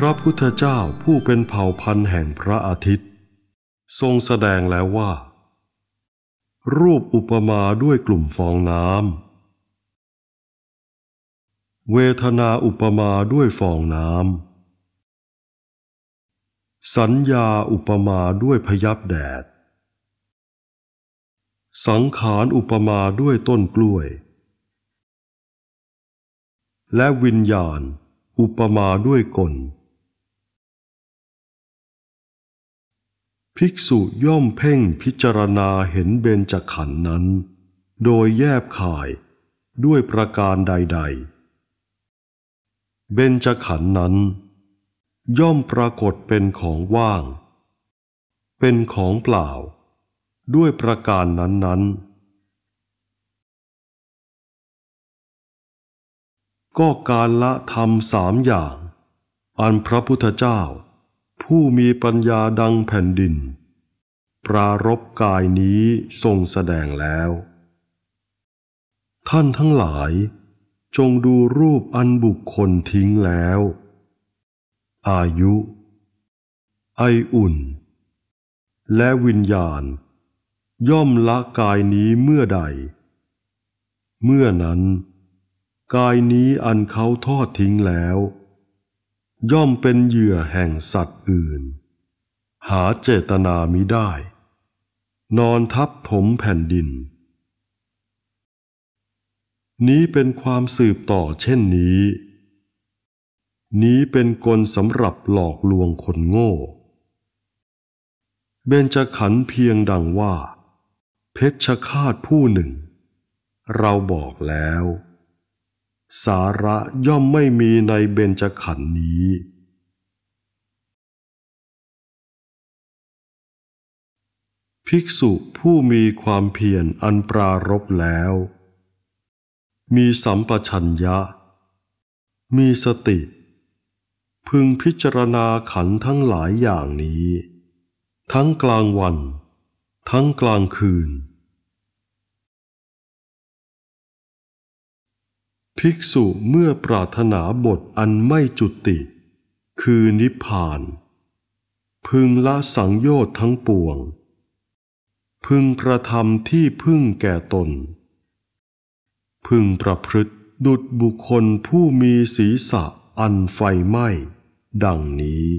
พระพุทธเจ้าผู้เป็นเผ่าพันธุ์แห่งพระอาทิตย์ ทรงแสดงแล้วว่า รูปอุปมาด้วยกลุ่มฟองน้ำเวทนาอุปมาด้วยฟองน้ำสัญญาอุปมาด้วยพยับแดด สังขารอุปมาด้วยต้นกล้วย และวิญญาณอุปมาด้วยกลภิกษุย่อมเพ่งพิจารณาเห็นเบญจขันธ์นั้น โดยแยบข่ายด้วยประการใดๆ เบญจขันธ์นั้น ย่อมปรากฏเป็นของว่าง เป็นของเปล่าด้วยประการนั้นนั้นก็การละธรรมสามอย่าง อันพระพุทธเจ้าผู้มีปัญญาดังแผ่นดิน ปรารบกายนี้ทรงแสดงแล้ว ท่านทั้งหลายจงดูรูปอันบุคคลทิ้งแล้ว อายุ ไออุ่น และวิญญาณ ย่อมละกายนี้เมื่อใด เมื่อนั้น กายนี้อันเขาทอดทิ้งแล้วย่อมเป็นเหยื่อแห่งสัตว์อื่น หาเจตนามิได้ นอนทับถมแผ่นดิน นี้เป็นความสืบต่อเช่นนี้ นี้เป็นกลสำหรับหลอกลวงคนโง่ เบนจะขันเพียงดังว่า เพชฌฆาตผู้หนึ่ง เราบอกแล้วสาระย่อมไม่มีในเบญจขันธ์นี้ ภิกษุผู้มีความเพียรอันปรารบแล้ว มีสัมปชัญญะ มีสติ พึงพิจารณาขันทั้งหลายอย่างนี้ ทั้งกลางวัน ทั้งกลางคืนภิกษุเมื่อปรารถนาบทอันไม่จุติ คือนิพพาน พึงละสังโยชน์ทั้งปวง พึงกระทำที่พึ่งแก่ตน พึงประพฤติดุดบุคคลผู้มีศีรษะอันไฟไหม้ดังนี้